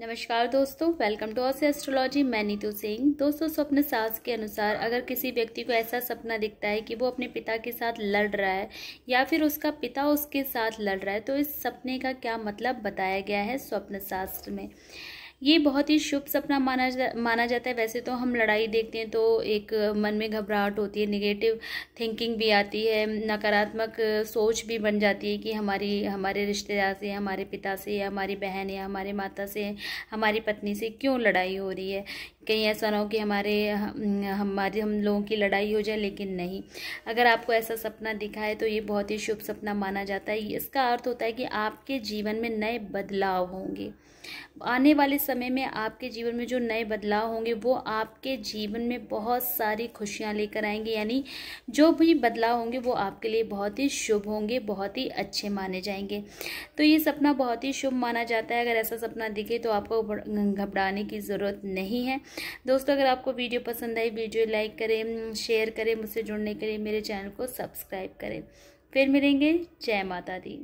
नमस्कार दोस्तों welcome to ऑस astrology मैं नीतू सिंह दोस्तों स्वप्न सास के अनुसार अगर किसी व्यक्ति को ऐसा सपना दिखता है कि वो अपने पिता के साथ लड़ रहा है या फिर उसका पिता उसके साथ लड़ रहा है तो इस सपने का क्या मतलब बताया गया है स्वप्न शास्त्र में ये बहुत ही शुभ सपना माना जा, माना जाता है वैसे तो हम लड़ाई देखते हैं तो एक मन में घबराहट होती है निगेटिव थिंकिंग भी आती है नकारात्मक सोच भी बन जाती है कि हमारी हमारे रिश्तेदार से हमारे पिता से या हमारी बहन या हमारे माता से हमारी पत्नी से क्यों लड़ाई हो रही है कहीं ऐसा ना हो कि हमारे हमारे हम लोगों की लड़ाई हो जाए लेकिन नहीं अगर आपको ऐसा सपना दिखा है तो ये बहुत ही शुभ सपना माना जाता है इसका अर्थ होता है कि आपके जीवन में नए बदलाव होंगे आने वाले समय में आपके जीवन में जो नए बदलाव होंगे वो आपके जीवन में बहुत सारी खुशियां लेकर आएंगे यानी जो भी बदलाव होंगे वो आपके लिए बहुत ही शुभ होंगे बहुत ही अच्छे माने जाएंगे तो ये सपना बहुत ही शुभ माना जाता है अगर ऐसा सपना दिखे तो आपको घबराने की ज़रूरत नहीं है दोस्तों अगर आपको वीडियो पसंद आई वीडियो लाइक करें शेयर करें मुझसे जुड़ने के लिए मेरे चैनल को सब्सक्राइब करें फिर मिलेंगे जय माता दी